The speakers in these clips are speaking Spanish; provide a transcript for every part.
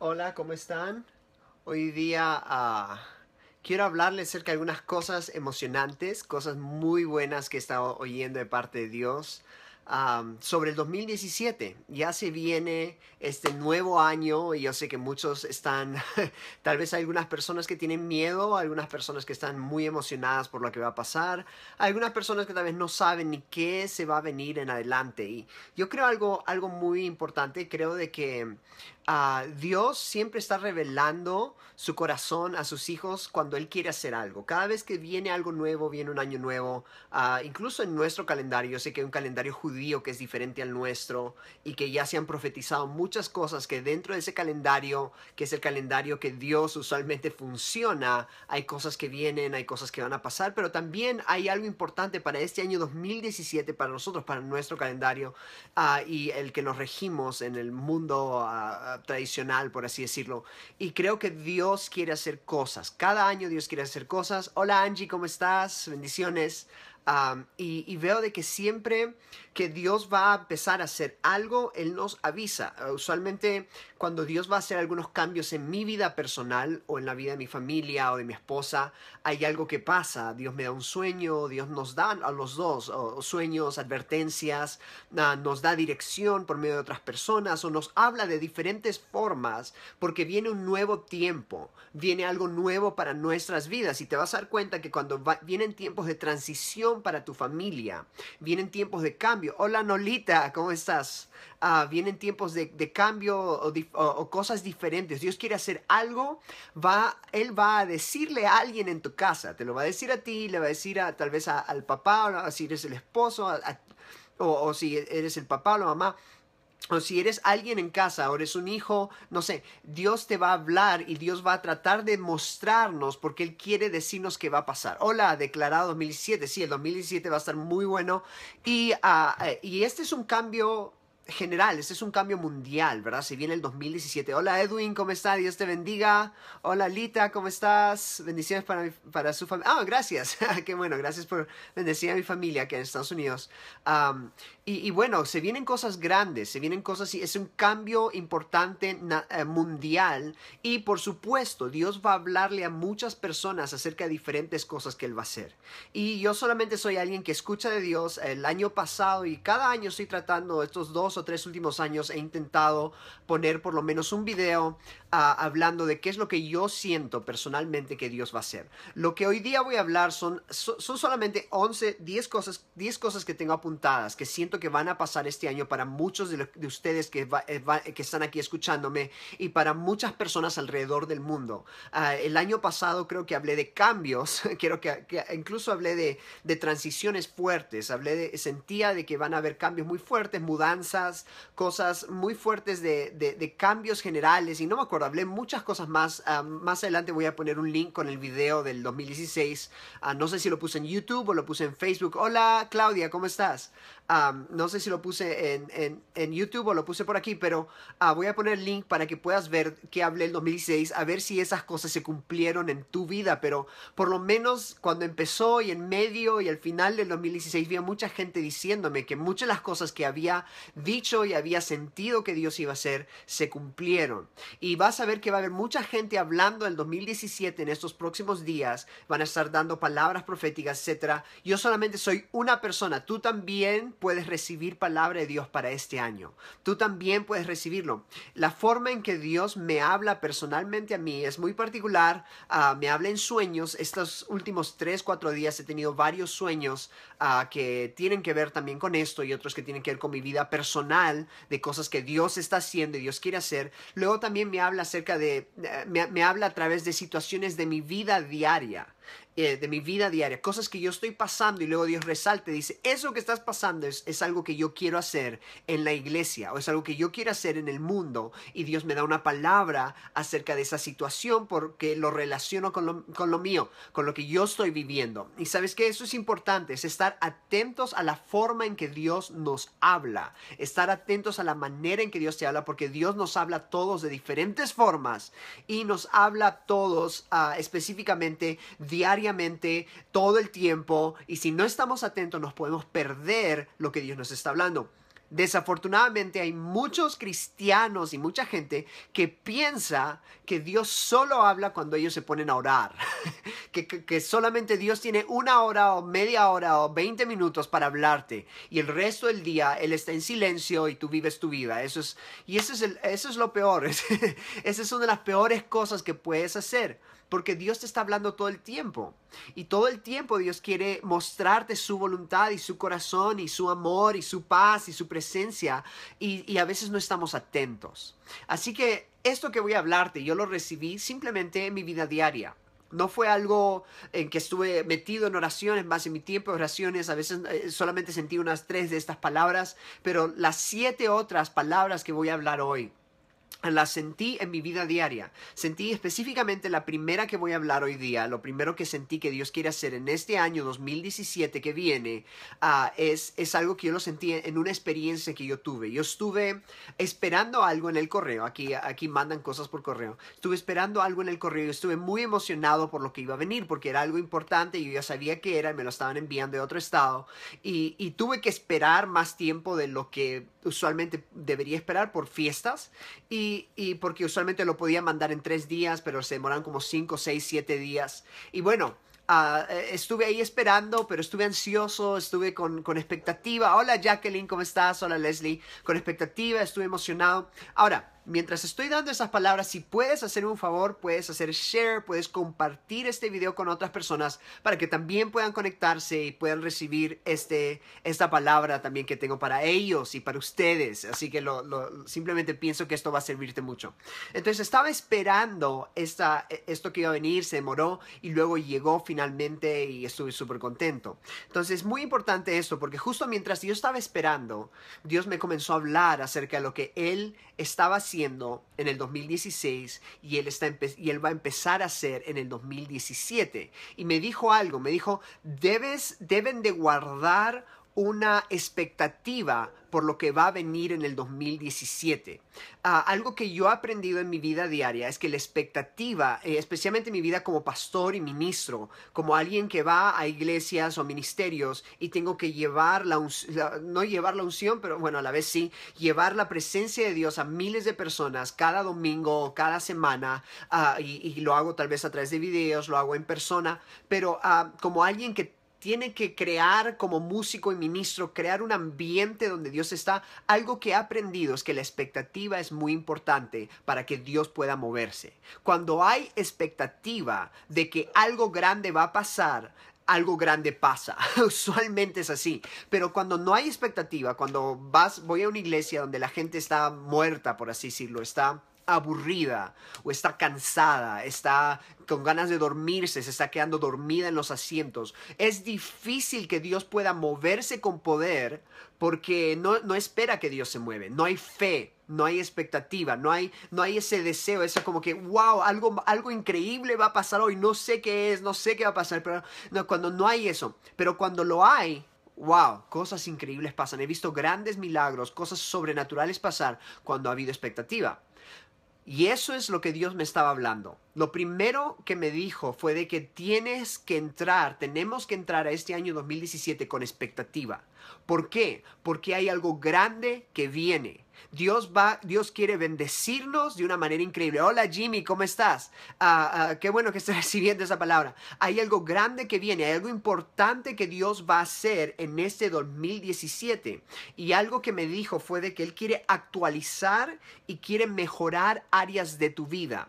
Hola, ¿cómo están? Hoy día ah, quiero hablarles acerca de algunas cosas emocionantes, cosas muy buenas que he estado oyendo de parte de Dios sobre el 2017. Ya se viene este nuevo año y yo sé que muchos están, tal vez hay algunas personas que tienen miedo, algunas personas que están muy emocionadas por lo que va a pasar, algunas personas que tal vez no saben ni qué se va a venir en adelante. Y yo creo algo, algo muy importante, creo de que Dios siempre está revelando su corazón a sus hijos cuando Él quiere hacer algo. Cada vez que viene algo nuevo, viene un año nuevo, ah, incluso en nuestro calendario, yo sé que hay un calendario judío que es diferente al nuestro y que ya se han profetizado muchas cosas que dentro de ese calendario, que es el calendario que Dios usualmente funciona, hay cosas que vienen, hay cosas que van a pasar, pero también hay algo importante para este año 2017, para nosotros, para nuestro calendario ah, y el que nos regimos en el mundo ah, tradicional, por así decirlo. Y creo que Dios quiere hacer cosas. Cada año Dios quiere hacer cosas. Hola Angie, ¿cómo estás? Bendiciones. y, veo de que siempre que Dios va a empezar a hacer algo, Él nos avisa. usualmente cuando Dios va a hacer algunos cambios en mi vida personal o en la vida de mi familia o de mi esposa, hay algo que pasa. Dios me da un sueño, Dios nos da a los dos sueños, advertencias, ah, nos da dirección por medio de otras personas o nos habla de diferentes formas porque viene un nuevo tiempo, viene algo nuevo para nuestras vidas y te vas a dar cuenta que cuando vienen tiempos de transición para tu familia, vienen tiempos de cambio. Hola Nolita, ¿cómo estás? Ah, vienen tiempos de, cambio o, cosas diferentes. Dios quiere hacer algo, va, Él va a decirle a alguien en tu casa, te lo va a decir a ti, le va a decir a, tal vez al papá, o si eres el esposo, o, si eres el papá o la mamá. O si eres alguien en casa, o eres un hijo, no sé, Dios te va a hablar y Dios va a tratar de mostrarnos porque Él quiere decirnos qué va a pasar. Hola, declarado 2017. Sí, el 2017 va a estar muy bueno. Y, ah, eh, y este es un cambio general, este es un cambio mundial, ¿verdad? si viene el 2017. Hola Edwin, ¿cómo estás? Dios te bendiga. Hola Lita, ¿cómo estás? Bendiciones para, su familia. Ah, gracias. Qué bueno, gracias por bendecir a mi familia aquí en Estados Unidos. Y, bueno, se vienen cosas grandes, se vienen cosas, es un cambio importante eh, mundial y por supuesto Dios va a hablarle a muchas personas acerca de diferentes cosas que Él va a hacer. Y yo solamente soy alguien que escucha de Dios el año pasado y cada año estoy tratando, estos dos o tres últimos años he intentado poner por lo menos un video hablando de qué es lo que yo siento personalmente que Dios va a hacer. Lo que hoy día voy a hablar son, son solamente 11, 10 cosas, 10 cosas que tengo apuntadas, que siento que van a pasar este año para muchos de, ustedes que, eh, que están aquí escuchándome y para muchas personas alrededor del mundo. Ah, el año pasado creo que hablé de cambios, quiero que, incluso hablé de, de transiciones fuertes, hablé de, sentía de que van a haber cambios muy fuertes, mudanzas, cosas muy fuertes de, de, de cambios generales y no me acuerdo hablé muchas cosas más. Ah, más adelante voy a poner un link con el video del 2016. Ah, no sé si lo puse en YouTube o lo puse en Facebook. Hola Claudia, ¿cómo estás? no sé si lo puse en, YouTube o lo puse por aquí, pero ah, voy a poner el link para que puedas ver que hablé el 2016, a ver si esas cosas se cumplieron en tu vida, pero por lo menos cuando empezó y en medio y al final del 2016 vi a mucha gente diciéndome que muchas de las cosas que había dicho y había sentido que Dios iba a hacer se cumplieron. Y vas a ver que va a haber mucha gente hablando del 2017 en estos próximos días, van a estar dando palabras proféticas, etcétera. Yo solamente soy una persona, tú también puedes recibir palabra de Dios para este año. Tú también puedes recibirlo. La forma en que Dios me habla personalmente a mí es muy particular. Ah, me habla en sueños. Estos últimos tres, cuatro días he tenido varios sueños ah, que tienen que ver también con esto y otros que tienen que ver con mi vida personal, de cosas que Dios está haciendo y Dios quiere hacer. Luego también me habla acerca de, eh, me habla a través de situaciones de mi vida diaria. Eh, de mi vida diaria, cosas que yo estoy pasando y luego Dios resalte, dice, eso que estás pasando es, algo que yo quiero hacer en la iglesia o es algo que yo quiero hacer en el mundo y Dios me da una palabra acerca de esa situación porque lo relaciono con lo, mío, con lo que yo estoy viviendo. Y sabes que eso es importante, es estar atentos a la forma en que Dios nos habla, estar atentos a la manera en que Dios te habla porque Dios nos habla a todos de diferentes formas y nos habla a todos ah, específicamente diariamente todo el tiempo, y si no estamos atentos nos podemos perder lo que Dios nos está hablando. Desafortunadamente hay muchos cristianos y mucha gente que piensa que Dios solo habla cuando ellos se ponen a orar, que, solamente Dios tiene una hora o media hora o 20 minutos para hablarte y el resto del día Él está en silencio y tú vives tu vida. Eso es, y eso es, eso es lo peor, esa es una de las peores cosas que puedes hacer porque Dios te está hablando todo el tiempo. Y todo el tiempo Dios quiere mostrarte su voluntad y su corazón y su amor y su paz y su presencia. Y, a veces no estamos atentos. Así que esto que voy a hablarte, yo lo recibí simplemente en mi vida diaria. No fue algo en que estuve metido en oraciones, más en mi tiempo de oraciones, a veces eh, solamente sentí unas tres de estas palabras, pero las siete otras palabras que voy a hablar hoy la sentí en mi vida diaria. Sentí específicamente la primera que voy a hablar hoy día, lo primero que sentí que Dios quiere hacer en este año 2017 que viene, ah, es, es algo que yo lo sentí en una experiencia que yo tuve. Yo estuve esperando algo en el correo, aquí, aquí mandan cosas por correo, estuve esperando algo en el correo, y estuve muy emocionado por lo que iba a venir, porque era algo importante, y yo ya sabía que era, me lo estaban enviando de otro estado, y, y tuve que esperar más tiempo de lo que usualmente debería esperar por fiestas. Y y, porque usualmente lo podían mandar en tres días, pero se demoran como cinco, seis, siete días. Y bueno, ah, eh, estuve ahí esperando, pero estuve ansioso, estuve con, con expectativa. Hola Jacqueline, ¿cómo estás? Hola Leslie, con expectativa, estuve emocionado. Ahora, Mientras estoy dando esas palabras, si puedes hacer un favor, puedes hacer share, puedes compartir este video con otras personas para que también puedan conectarse y puedan recibir este, esta palabra también que tengo para ellos y para ustedes. Así que simplemente pienso que esto va a servirte mucho. Entonces estaba esperando esta, e, esto que iba a venir, se demoró y luego llegó finalmente y estuve súper contento. Entonces es muy importante esto porque justo mientras yo estaba esperando, Dios me comenzó a hablar acerca de lo que Él estaba haciendo en el 2016 y él, está y él va a empezar a hacer en el 2017. Y me dijo algo, me dijo, Debes, deben de guardar una expectativa por lo que va a venir en el 2017. Ah, algo que yo he aprendido en mi vida diaria es que la expectativa, eh, especialmente en mi vida como pastor y ministro, como alguien que va a iglesias o ministerios y tengo que llevar la, no llevar la unción, pero bueno, a la vez sí, llevar la presencia de Dios a miles de personas cada domingo, cada semana, ah, y, lo hago tal vez a través de videos, lo hago en persona, pero ah, como alguien que tiene que crear como músico y ministro, crear un ambiente donde Dios está. Algo que he aprendido es que la expectativa es muy importante para que Dios pueda moverse. Cuando hay expectativa de que algo grande va a pasar, algo grande pasa. Usualmente es así. Pero cuando no hay expectativa, cuando vas, voy a una iglesia donde la gente está muerta, por así decirlo, está aburrida o está cansada, está con ganas de dormirse, se está quedando dormida en los asientos. Es difícil que Dios pueda moverse con poder porque no, espera que Dios se mueve, no hay fe. No hay expectativa, no hay, no hay ese deseo, eso como que, wow, algo, algo increíble va a pasar hoy, no sé qué es, no sé qué va a pasar, pero no, cuando no hay eso, pero cuando lo hay, wow, cosas increíbles pasan, he visto grandes milagros, cosas sobrenaturales pasar cuando ha habido expectativa. Y eso es lo que Dios me estaba hablando lo primero que me dijo fue de que tienes que entrar, tenemos que entrar a este año 2017 con expectativa. ¿Por qué? Porque hay algo grande que viene. Dios va, Dios quiere bendecirnos de una manera increíble. Hola Jimmy, ¿cómo estás? Ah, ah, qué bueno que estés recibiendo esa palabra. Hay algo grande que viene, hay algo importante que Dios va a hacer en este 2017. Y algo que me dijo fue de que Él quiere actualizar y quiere mejorar áreas de tu vida.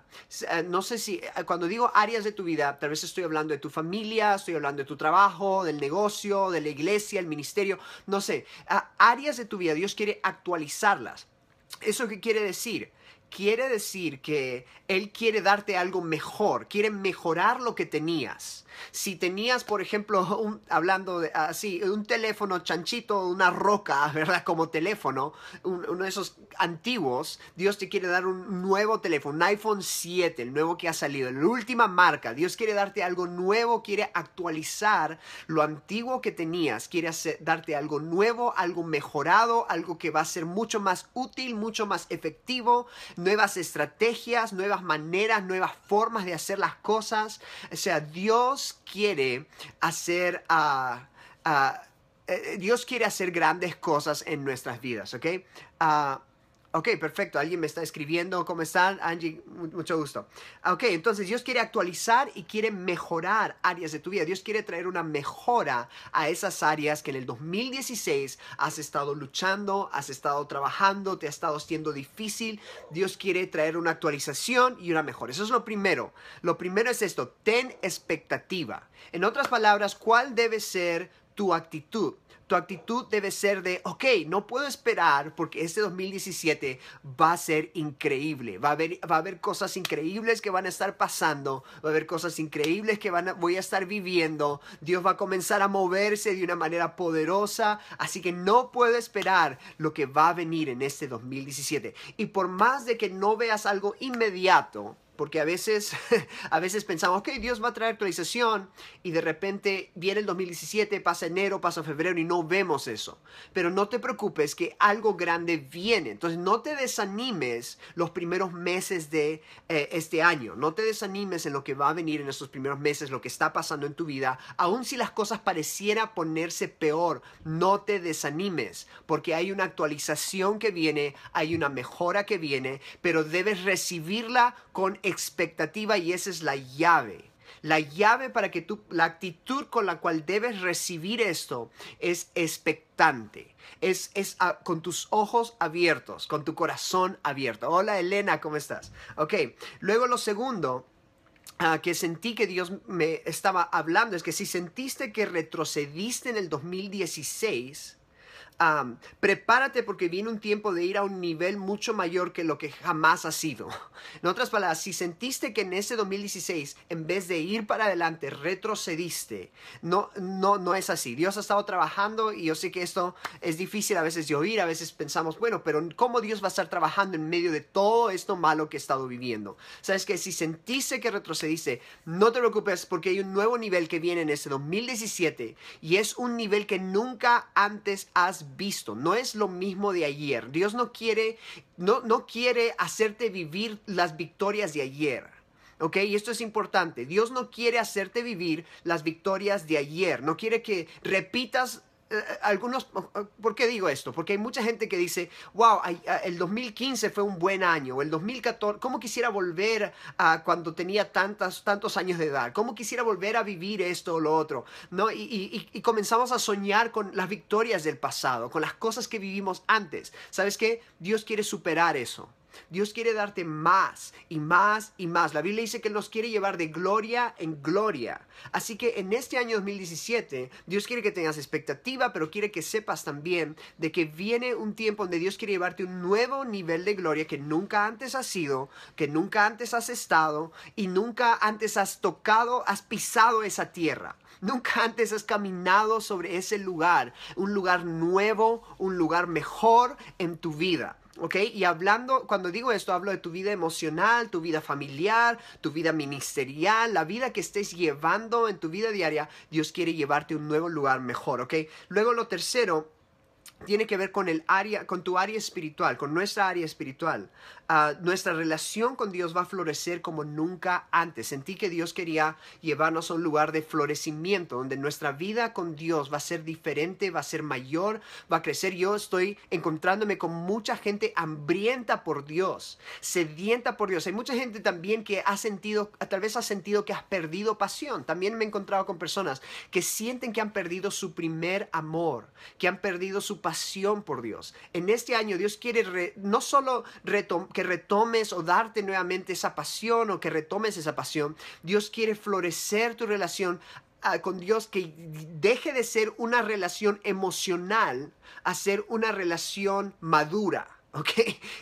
Eh, no sé eh, cuando digo áreas de tu vida, tal vez estoy hablando de tu familia, estoy hablando de tu trabajo, del negocio, de la iglesia, el ministerio, no sé, áreas de tu vida, Dios quiere actualizarlas. ¿Eso qué quiere decir? Quiere decir que Él quiere darte algo mejor, quiere mejorar lo que tenías. Si tenías, por ejemplo, hablando de, así, un teléfono chanchito, una roca, ¿verdad? Como teléfono, uno de esos antiguos, Dios te quiere dar un nuevo teléfono, un iPhone 7, el nuevo que ha salido, la última marca. Dios quiere darte algo nuevo, quiere actualizar lo antiguo que tenías, quiere darte algo nuevo, algo mejorado, algo que va a ser mucho más útil, mucho más efectivo, nuevas estrategias, nuevas maneras, nuevas formas de hacer las cosas. O sea, Dios quiere hacer... a ah, ah, eh, eh, Dios quiere hacer grandes cosas en nuestras vidas, ¿ok? Ah, Ok, perfecto. Alguien me está escribiendo. ¿Cómo están? Angie, mucho gusto. Ok, entonces Dios quiere actualizar y quiere mejorar áreas de tu vida. Dios quiere traer una mejora a esas áreas que en el 2016 has estado luchando, has estado trabajando, te ha estado siendo difícil. Dios quiere traer una actualización y una mejora. Eso es lo primero. Lo primero es esto, ten expectativa. En otras palabras, ¿cuál debe ser tu actitud? tu actitud debe ser de, ok, no puedo esperar porque este 2017 va a ser increíble. Va a haber, va a haber cosas increíbles que van a estar pasando. Va a haber cosas increíbles que van a, voy a estar viviendo. Dios va a comenzar a moverse de una manera poderosa. Así que no puedo esperar lo que va a venir en este 2017. Y por más de que no veas algo inmediato, porque a veces, a veces pensamos, ok, Dios va a traer actualización y de repente viene el 2017, pasa enero, pasa febrero y no vemos eso. Pero no te preocupes que algo grande viene. Entonces no te desanimes los primeros meses de eh, este año. No te desanimes en lo que va a venir en estos primeros meses, lo que está pasando en tu vida. Aun si las cosas pareciera ponerse peor, no te desanimes porque hay una actualización que viene, hay una mejora que viene, pero debes recibirla con expectativa y esa es la llave. La llave para que tú, la actitud con la cual debes recibir esto es expectante, es, ah, con tus ojos abiertos, con tu corazón abierto. Hola Elena, ¿cómo estás? Ok, luego lo segundo ah, que sentí que Dios me estaba hablando es que si sentiste que retrocediste en el 2016, prepárate porque viene un tiempo de ir a un nivel mucho mayor que lo que jamás ha sido. En otras palabras, si sentiste que en ese 2016, en vez de ir para adelante, retrocediste, no, no, no es así. Dios ha estado trabajando y yo sé que esto es difícil a veces de oír, a veces pensamos, bueno, pero ¿cómo Dios va a estar trabajando en medio de todo esto malo que he estado viviendo? Sabes que si sentiste que retrocediste, no te preocupes porque hay un nuevo nivel que viene en ese 2017 y es un nivel que nunca antes has visto, no es lo mismo de ayer. Dios no quiere, no, no quiere hacerte vivir las victorias de ayer. ¿Ok? Y esto es importante. Dios no quiere hacerte vivir las victorias de ayer. No quiere que repitas eh, eh, algunos, ¿por qué digo esto? Porque hay mucha gente que dice, wow, ah, el 2015 fue un buen año, el 2014, ¿cómo quisiera volver a cuando tenía tantas, tantos años de edad? ¿Cómo quisiera volver a vivir esto o lo otro? ¿No? Y, y comenzamos a soñar con las victorias del pasado, con las cosas que vivimos antes. ¿Sabes qué? Dios quiere superar eso. Dios quiere darte más y más y más. La Biblia dice que nos quiere llevar de gloria en gloria. Así que en este año 2017, Dios quiere que tengas expectativa, pero quiere que sepas también de que viene un tiempo donde Dios quiere llevarte un nuevo nivel de gloria que nunca antes has sido, que nunca antes has estado y nunca antes has tocado, has pisado esa tierra. Nunca antes has caminado sobre ese lugar, un lugar nuevo, un lugar mejor en tu vida. ¿Ok? Y hablando, cuando digo esto, hablo de tu vida emocional, tu vida familiar, tu vida ministerial, la vida que estés llevando en tu vida diaria. Dios quiere llevarte a un nuevo lugar mejor, ¿ok? Luego lo tercero tiene que ver con el área, con tu área espiritual, con nuestra área espiritual. Ah, nuestra relación con Dios va a florecer como nunca antes. Sentí que Dios quería llevarnos a un lugar de florecimiento, donde nuestra vida con Dios va a ser diferente, va a ser mayor, va a crecer. Yo estoy encontrándome con mucha gente hambrienta por Dios, sedienta por Dios. Hay mucha gente también que ha sentido, tal vez ha sentido que has perdido pasión. También me he encontrado con personas que sienten que han perdido su primer amor, que han perdido su pasión por Dios. En este año Dios quiere no solo que retomes o darte nuevamente esa pasión o que retomes esa pasión, Dios quiere florecer tu relación ah, con Dios que deje de ser una relación emocional a ser una relación madura. ¿ok?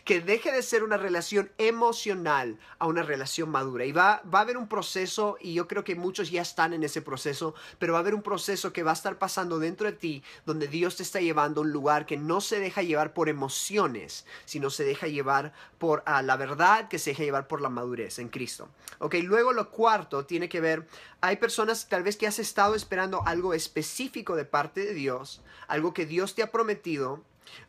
Que deje de ser una relación emocional a una relación madura. Y va, va a haber un proceso, y yo creo que muchos ya están en ese proceso, pero va a haber un proceso que va a estar pasando dentro de ti, donde Dios te está llevando a un lugar que no se deja llevar por emociones, sino se deja llevar por ah, la verdad, que se deja llevar por la madurez en Cristo. ¿Ok? Luego lo cuarto tiene que ver, hay personas tal vez que has estado esperando algo específico de parte de Dios, algo que Dios te ha prometido,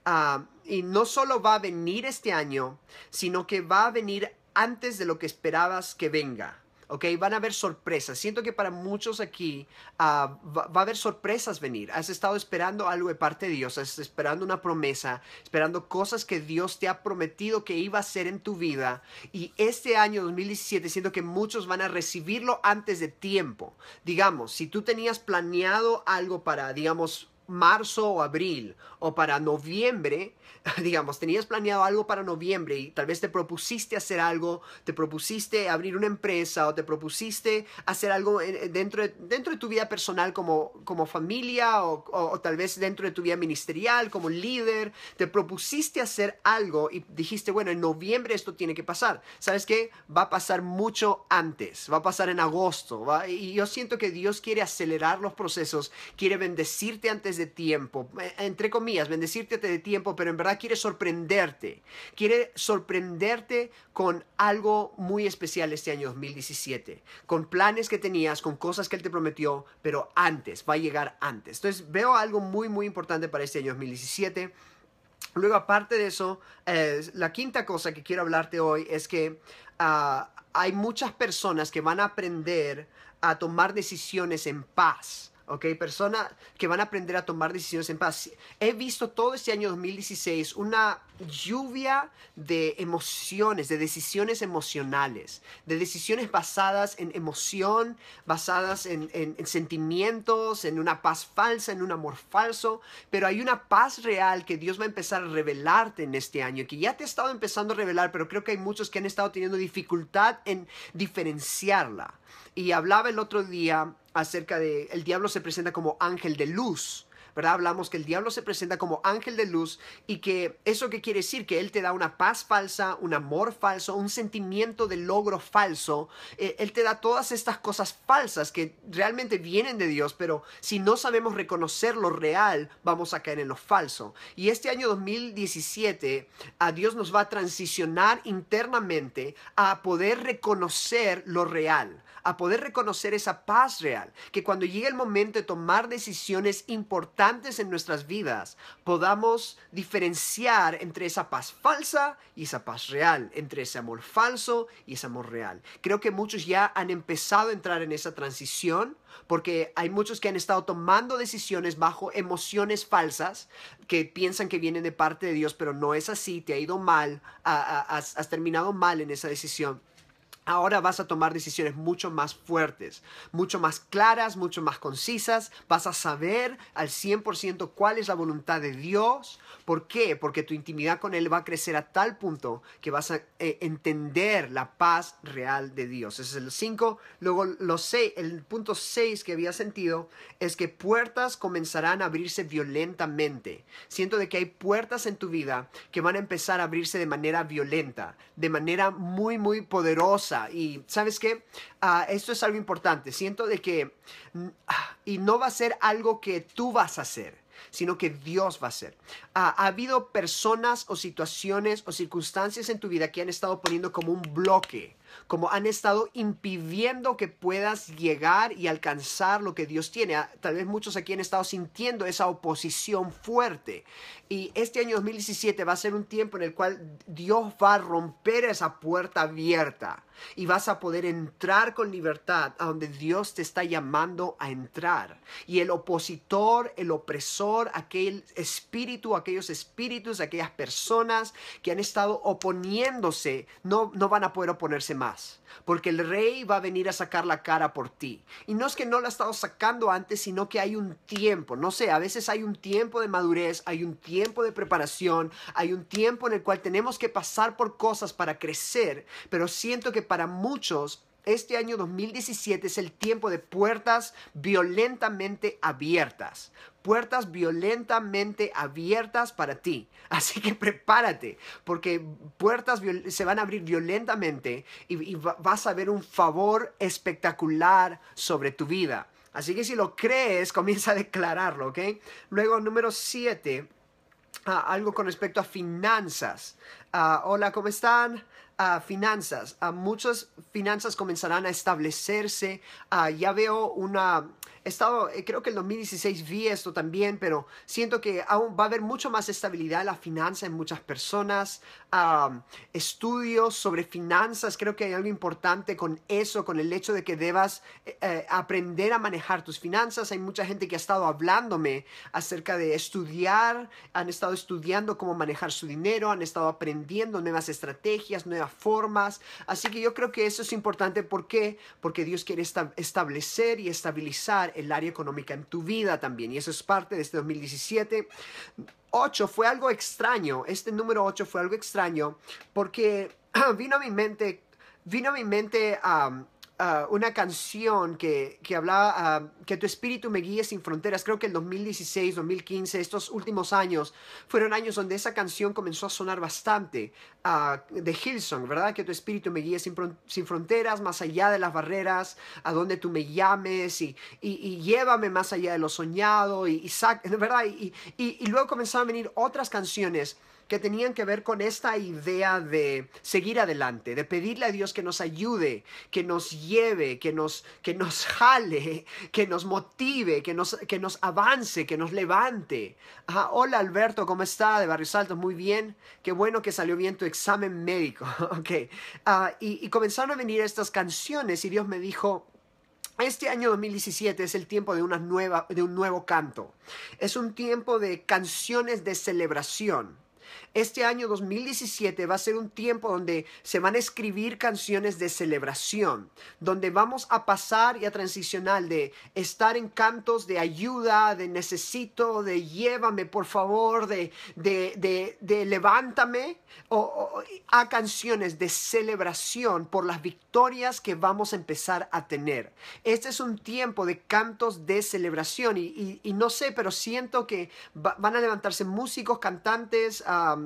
Ah, y no solo va a venir este año, sino que va a venir antes de lo que esperabas que venga. ¿ok? Van a haber sorpresas. Siento que para muchos aquí ah, va, a haber sorpresas venir. Has estado esperando algo de parte de Dios, has esperando una promesa, esperando cosas que Dios te ha prometido que iba a hacer en tu vida. Y este año 2017 siento que muchos van a recibirlo antes de tiempo. Digamos, si tú tenías planeado algo para, digamos, marzo o abril o para noviembre, digamos, tenías planeado algo para noviembre y tal vez te propusiste hacer algo, te propusiste abrir una empresa o te propusiste hacer algo dentro de, dentro de tu vida personal como, como familia o, tal vez dentro de tu vida ministerial como líder, te propusiste hacer algo y dijiste, bueno, en noviembre esto tiene que pasar. ¿Sabes qué? Va a pasar mucho antes, va a pasar en agosto. Y yo siento que Dios quiere acelerar los procesos, quiere bendecirte antes de tiempo, eh, entre comillas, bendecirte de tiempo, pero en verdad quiere sorprenderte. Quiere sorprenderte con algo muy especial este año 2017, con planes que tenías, con cosas que Él te prometió, pero antes, va a llegar antes. Entonces veo algo muy, muy importante para este año 2017. Luego, aparte de eso, eh, la quinta cosa que quiero hablarte hoy es que ah, hay muchas personas que van a aprender a tomar decisiones en paz ¿ok? Personas que van a aprender a tomar decisiones en paz. He visto todo este año 2016 una lluvia de emociones, de decisiones emocionales, de decisiones basadas en emoción, basadas en, en sentimientos, en una paz falsa, en un amor falso, pero hay una paz real que Dios va a empezar a revelarte en este año, que ya te ha estado empezando a revelar, pero creo que hay muchos que han estado teniendo dificultad en diferenciarla. Y hablaba el otro día acerca de, el diablo se presenta como ángel de luz. ¿verdad? Hablamos que el diablo se presenta como ángel de luz y que eso qué quiere decir que él te da una paz falsa, un amor falso, un sentimiento de logro falso. Eh, él te da todas estas cosas falsas que realmente vienen de Dios, pero si no sabemos reconocer lo real, vamos a caer en lo falso. Y este año 2017, a Dios nos va a transicionar internamente a poder reconocer lo real a poder reconocer esa paz real, que cuando llegue el momento de tomar decisiones importantes en nuestras vidas, podamos diferenciar entre esa paz falsa y esa paz real, entre ese amor falso y ese amor real. Creo que muchos ya han empezado a entrar en esa transición porque hay muchos que han estado tomando decisiones bajo emociones falsas que piensan que vienen de parte de Dios, pero no es así, te ha ido mal, has, terminado mal en esa decisión ahora vas a tomar decisiones mucho más fuertes, mucho más claras, mucho más concisas. Vas a saber al 100% cuál es la voluntad de Dios. ¿Por qué? Porque tu intimidad con Él va a crecer a tal punto que vas a eh, entender la paz real de Dios. Ese es el 5. Luego, lo seis, el punto 6 que había sentido es que puertas comenzarán a abrirse violentamente. Siento de que hay puertas en tu vida que van a empezar a abrirse de manera violenta, de manera muy, muy poderosa y sabes qué, ah, esto es algo importante. Siento de que, mm, ah, y no va a ser algo que tú vas a hacer sino que Dios va a hacer. Ah, ha habido personas o situaciones o circunstancias en tu vida que han estado poniendo como un bloque como han estado impidiendo que puedas llegar y alcanzar lo que Dios tiene. Ah, tal vez muchos aquí han estado sintiendo esa oposición fuerte. Y este año 2017 va a ser un tiempo en el cual Dios va a romper esa puerta abierta y vas a poder entrar con libertad a donde Dios te está llamando a entrar. Y el opositor, el opresor, aquel espíritu, aquellos espíritus, aquellas personas que han estado oponiéndose, no, van a poder oponerse más porque el rey va a venir a sacar la cara por ti. Y no es que no la ha estado sacando antes, sino que hay un tiempo, no sé, a veces hay un tiempo de madurez, hay un tiempo de preparación, hay un tiempo en el cual tenemos que pasar por cosas para crecer, pero siento que para muchos este año 2017 es el tiempo de puertas violentamente abiertas. Puertas violentamente abiertas para ti. Así que prepárate, porque puertas se van a abrir violentamente y, vas a ver un favor espectacular sobre tu vida. Así que si lo crees, comienza a declararlo, ¿ok? Luego, número 7. Ah, algo con respecto a finanzas. Ah, hola, ¿cómo están? a finanzas. A muchas finanzas comenzarán a establecerse. Ah, ya veo una He estado, eh, creo que el 2016 vi esto también, pero siento que aún va a haber mucho más estabilidad en la finanza en muchas personas. estudios sobre finanzas, creo que hay algo importante con eso, con el hecho de que debas eh, eh, aprender a manejar tus finanzas. Hay mucha gente que ha estado hablándome acerca de estudiar, han estado estudiando cómo manejar su dinero, han estado aprendiendo nuevas estrategias, nuevas formas. Así que yo creo que eso es importante. ¿Por qué? Porque Dios quiere establecer y estabilizar el área económica en tu vida también. Y eso es parte de este 2017. 8 fue algo extraño. Este número 8 fue algo extraño porque vino a mi mente, vino a mi mente a Ah, una canción que, hablaba ah, que tu espíritu me guíe sin fronteras. Creo que en 2016, 2015, estos últimos años fueron años donde esa canción comenzó a sonar bastante ah, de Hillsong, ¿verdad? Que tu espíritu me guíe sin, fronteras, más allá de las barreras, a donde tú me llames y, llévame más allá de lo soñado y, ¿verdad? Y, y luego comenzaron a venir otras canciones que tenían que ver con esta idea de seguir adelante, de pedirle a Dios que nos ayude, que nos lleve, que nos, que nos jale, que nos motive, que nos, que nos avance, que nos levante. Hola Alberto, ¿cómo está? De barrio Altos, muy bien. Qué bueno que salió bien tu examen médico. ok. Ah, y, comenzaron a venir estas canciones y Dios me dijo, este año 2017 es el tiempo de, una nueva, de un nuevo canto. Es un tiempo de canciones de celebración. Este año 2017 va a ser un tiempo donde se van a escribir canciones de celebración, donde vamos a pasar y a transicionar de estar en cantos de ayuda, de necesito, de llévame por favor, de, de, de, levántame, o, a canciones de celebración por las victorias que vamos a empezar a tener. Este es un tiempo de cantos de celebración y, no sé, pero siento que van a levantarse músicos, cantantes,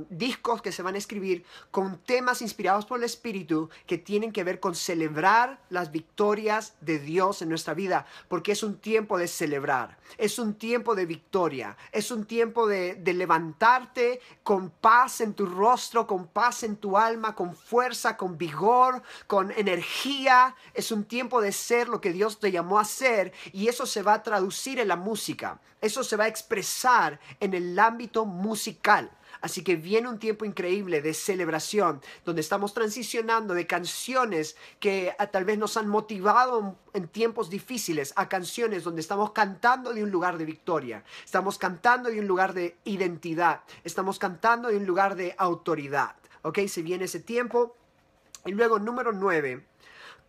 discos que se van a escribir con temas inspirados por el Espíritu que tienen que ver con celebrar las victorias de Dios en nuestra vida, porque es un tiempo de celebrar, es un tiempo de victoria, es un tiempo de levantarte con paz en tu rostro, con paz en tu alma, con fuerza, con vigor, con energía, es un tiempo de ser lo que Dios te llamó a ser y eso se va a traducir en la música, eso se va a expresar en el ámbito musical. Así que viene un tiempo increíble de celebración, donde estamos transicionando de canciones que ah, tal vez nos han motivado en tiempos difíciles a canciones donde estamos cantando de un lugar de victoria, estamos cantando de un lugar de identidad, estamos cantando de un lugar de autoridad. ¿Ok? Se viene ese tiempo. Y luego, número 9,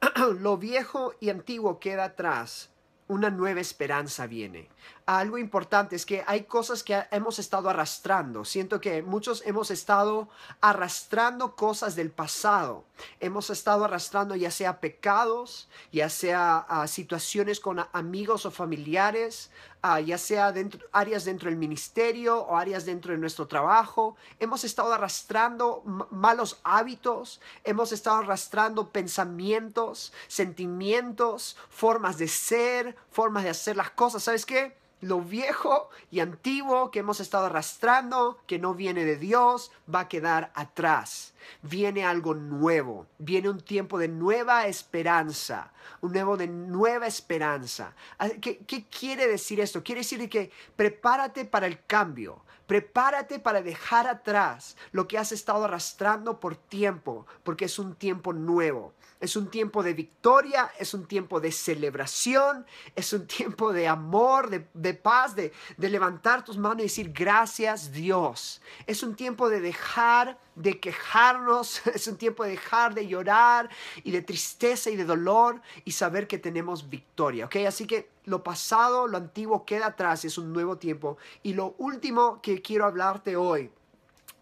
lo viejo y antiguo queda atrás, una nueva esperanza viene algo importante es que hay cosas que hemos estado arrastrando. Siento que muchos hemos estado arrastrando cosas del pasado. Hemos estado arrastrando ya sea pecados, ya sea ah, situaciones con amigos o familiares, ah, ya sea dentro, áreas dentro del ministerio o áreas dentro de nuestro trabajo. Hemos estado arrastrando malos hábitos, hemos estado arrastrando pensamientos, sentimientos, formas de ser, formas de hacer las cosas. ¿Sabes qué? lo viejo y antiguo que hemos estado arrastrando, que no viene de Dios, va a quedar atrás. Viene algo nuevo, viene un tiempo de nueva esperanza, un nuevo de nueva esperanza. Ah, ¿Qué, quiere decir esto? Quiere decir que prepárate para el cambio, Prepárate para dejar atrás lo que has estado arrastrando por tiempo, porque es un tiempo nuevo. Es un tiempo de victoria, es un tiempo de celebración, es un tiempo de amor, de, paz, de, de levantar tus manos y decir gracias Dios. Es un tiempo de dejar de quejarnos, es un tiempo de dejar de llorar y de tristeza y de dolor y saber que tenemos victoria, ¿ok? Así que lo pasado, lo antiguo queda atrás, es un nuevo tiempo. Y lo último que quiero hablarte hoy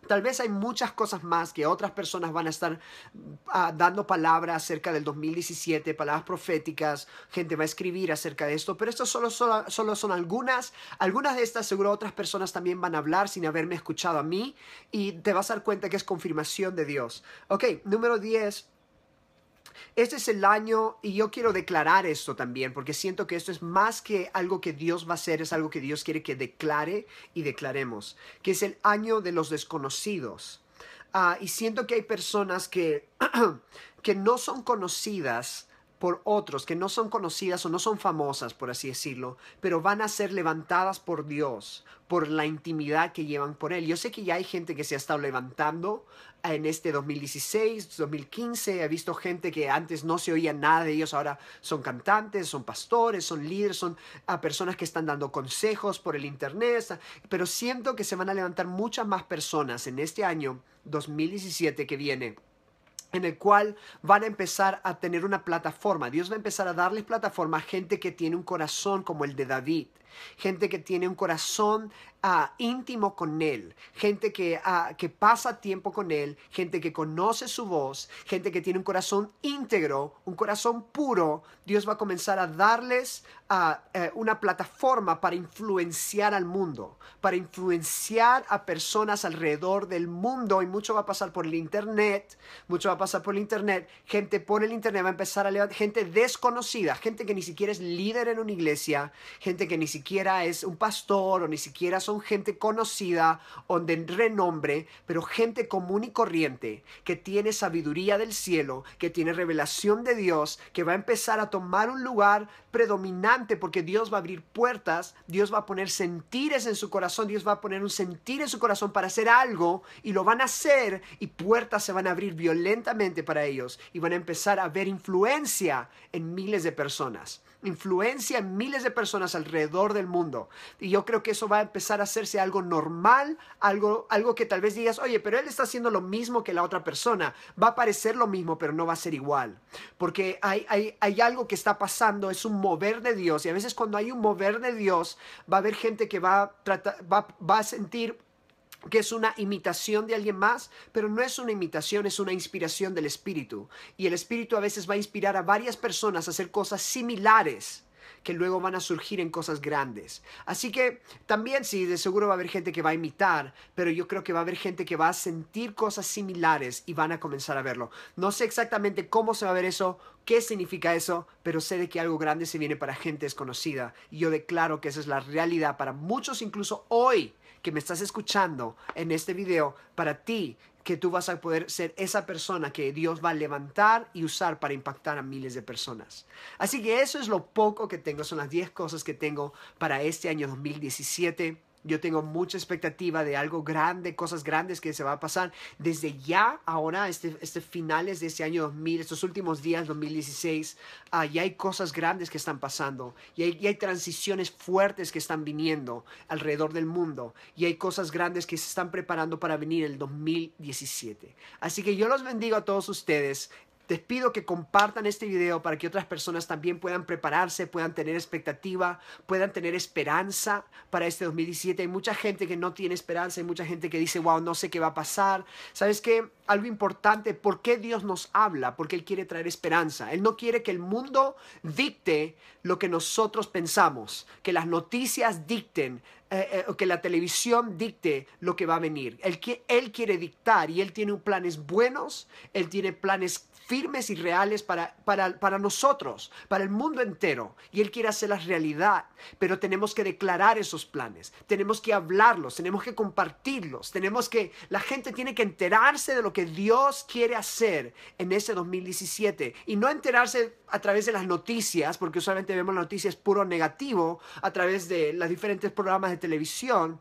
Tal vez hay muchas cosas más que otras personas van a estar ah, dando palabras acerca del 2017, palabras proféticas, gente va a escribir acerca de esto, pero esto solo, solo, solo, son algunas. Algunas de estas seguro otras personas también van a hablar sin haberme escuchado a mí y te vas a dar cuenta que es confirmación de Dios. Ok, número 10 este es el año y yo quiero declarar esto también porque siento que esto es más que algo que Dios va a hacer, es algo que Dios quiere que declare y declaremos, que es el año de los desconocidos. Ah, y siento que hay personas que, que no son conocidas por otros que no son conocidas o no son famosas, por así decirlo, pero van a ser levantadas por Dios, por la intimidad que llevan por Él. Yo sé que ya hay gente que se ha estado levantando ah, en este 2016, 2015, he visto gente que antes no se oía nada de ellos, ahora son cantantes, son pastores, son líderes, son a ah, personas que están dando consejos por el Internet, pero siento que se van a levantar muchas más personas en este año 2017 que viene en el cual van a empezar a tener una plataforma. Dios va a empezar a darles plataforma a gente que tiene un corazón como el de David, gente que tiene un corazón ah, íntimo con Él, gente que, ah, que pasa tiempo con Él, gente que conoce su voz, gente que tiene un corazón íntegro, un corazón puro, Dios va a comenzar a darles ah, eh, una plataforma para influenciar al mundo, para influenciar a personas alrededor del mundo y mucho va a pasar por el Internet, mucho va a pasar por el Internet, gente por el Internet va a empezar a levantar gente desconocida, gente que ni siquiera es líder en una iglesia, gente que ni siquiera es un pastor o ni siquiera son gente conocida o de renombre, pero gente común y corriente que tiene sabiduría del cielo, que tiene revelación de Dios, que va a empezar a tomar un lugar predominante porque Dios va a abrir puertas, Dios va a poner sentires en su corazón, Dios va a poner un sentir en su corazón para hacer algo y lo van a hacer y puertas se van a abrir violentamente para ellos y van a empezar a ver influencia en miles de personas influencia en miles de personas alrededor del mundo. Y yo creo que eso va a empezar a hacerse algo normal, algo, algo que tal vez digas, oye, pero él está haciendo lo mismo que la otra persona. Va a parecer lo mismo, pero no va a ser igual. Porque hay, hay, algo que está pasando, es un mover de Dios. Y a veces cuando hay un mover de Dios, va a haber gente que va va a sentir que es una imitación de alguien más, pero no es una imitación, es una inspiración del Espíritu. Y el Espíritu a veces va a inspirar a varias personas a hacer cosas similares que luego van a surgir en cosas grandes. Así que también sí, de seguro va a haber gente que va a imitar, pero yo creo que va a haber gente que va a sentir cosas similares y van a comenzar a verlo. No sé exactamente cómo se va a ver eso, qué significa eso, pero sé de que algo grande se viene para gente desconocida y yo declaro que esa es la realidad para muchos incluso hoy que me estás escuchando en este video, para ti que tú vas a poder ser esa persona que Dios va a levantar y usar para impactar a miles de personas. Así que eso es lo poco que tengo, son las 10 cosas que tengo para este año 2017. Yo tengo mucha expectativa de algo grande, cosas grandes que se va a pasar desde ya, ahora, este, este finales de este año 2000, estos últimos días, 2016, ah, ya hay cosas grandes que están pasando, y hay, hay transiciones fuertes que están viniendo alrededor del mundo, y hay cosas grandes que se están preparando para venir el 2017. Así que yo los bendigo a todos ustedes te pido que compartan este video para que otras personas también puedan prepararse, puedan tener expectativa, puedan tener esperanza para este 2017. Hay mucha gente que no tiene esperanza, hay mucha gente que dice, wow, no sé qué va a pasar. ¿Sabes qué? Algo importante, ¿por qué Dios nos habla? Porque Él quiere traer esperanza. Él no quiere que el mundo dicte lo que nosotros pensamos, que las noticias dicten eh, eh que la televisión dicte lo que va a venir. Él, él quiere dictar y Él tiene planes buenos, Él tiene planes firmes y reales para, nosotros, para el mundo entero. Y Él quiere hacerlas realidad, pero tenemos que declarar esos planes, tenemos que hablarlos, tenemos que compartirlos, tenemos que, la gente tiene que enterarse de lo que Dios quiere hacer en ese 2017 y no enterarse a través de las noticias, porque usualmente vemos noticias puro negativo, a través de los diferentes programas de televisión,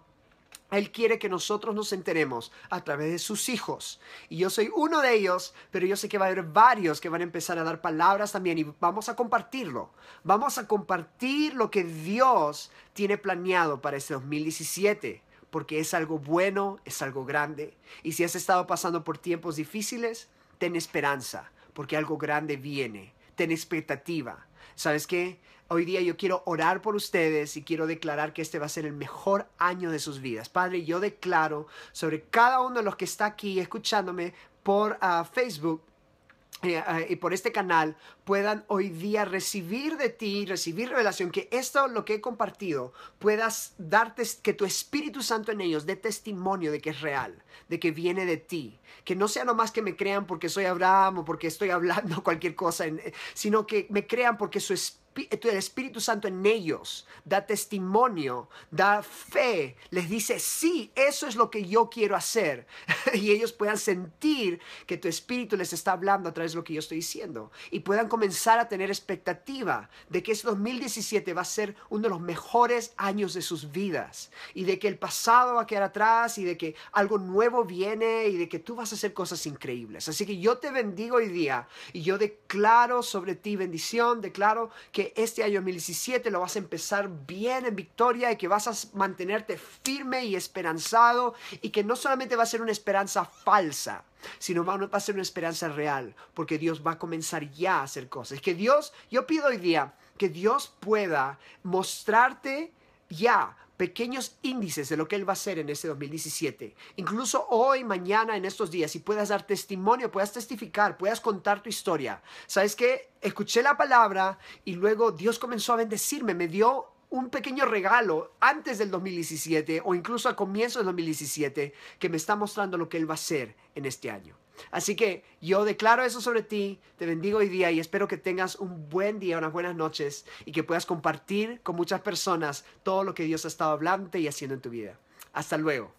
él quiere que nosotros nos enteremos a través de sus hijos. Y yo soy uno de ellos, pero yo sé que va a haber varios que van a empezar a dar palabras también y vamos a compartirlo. Vamos a compartir lo que Dios tiene planeado para este 2017 porque es algo bueno, es algo grande. Y si has estado pasando por tiempos difíciles, ten esperanza, porque algo grande viene ten expectativa. ¿Sabes qué? Hoy día yo quiero orar por ustedes y quiero declarar que este va a ser el mejor año de sus vidas. Padre, yo declaro sobre cada uno de los que está aquí escuchándome por ah, Facebook eh, ah, y por este canal puedan hoy día recibir de ti, recibir revelación, que esto lo que he compartido puedas darte, que tu Espíritu Santo en ellos dé testimonio de que es real, de que viene de ti, que no sea nomás que me crean porque soy Abraham o porque estoy hablando cualquier cosa, eh, sino que me crean porque su Espíritu eh, el Espíritu Santo en ellos da testimonio, da fe, les dice, sí, eso es lo que yo quiero hacer. y ellos puedan sentir que tu Espíritu les está hablando a través de lo que yo estoy diciendo. Y puedan comenzar a tener expectativa de que ese 2017 va a ser uno de los mejores años de sus vidas. Y de que el pasado va a quedar atrás y de que algo nuevo viene y de que tú vas a hacer cosas increíbles. Así que yo te bendigo hoy día y yo declaro sobre ti bendición, declaro que este año 2017 lo vas a empezar bien en victoria y que vas a mantenerte firme y esperanzado y que no solamente va a ser una esperanza falsa, sino va, a ser una esperanza real, porque Dios va a comenzar ya a hacer cosas. Es Que Dios, yo pido hoy día que Dios pueda mostrarte ya pequeños índices de lo que Él va a hacer en este 2017. Incluso hoy, mañana, en estos días, si puedas dar testimonio, puedas testificar, puedas contar tu historia. ¿Sabes qué? Escuché la palabra y luego Dios comenzó a bendecirme, me dio un pequeño regalo antes del 2017 o incluso a comienzos del 2017 que me está mostrando lo que Él va a hacer en este año. Así que yo declaro eso sobre ti, te bendigo hoy día y espero que tengas un buen día, unas buenas noches y que puedas compartir con muchas personas todo lo que Dios ha estado hablando y haciendo en tu vida. Hasta luego.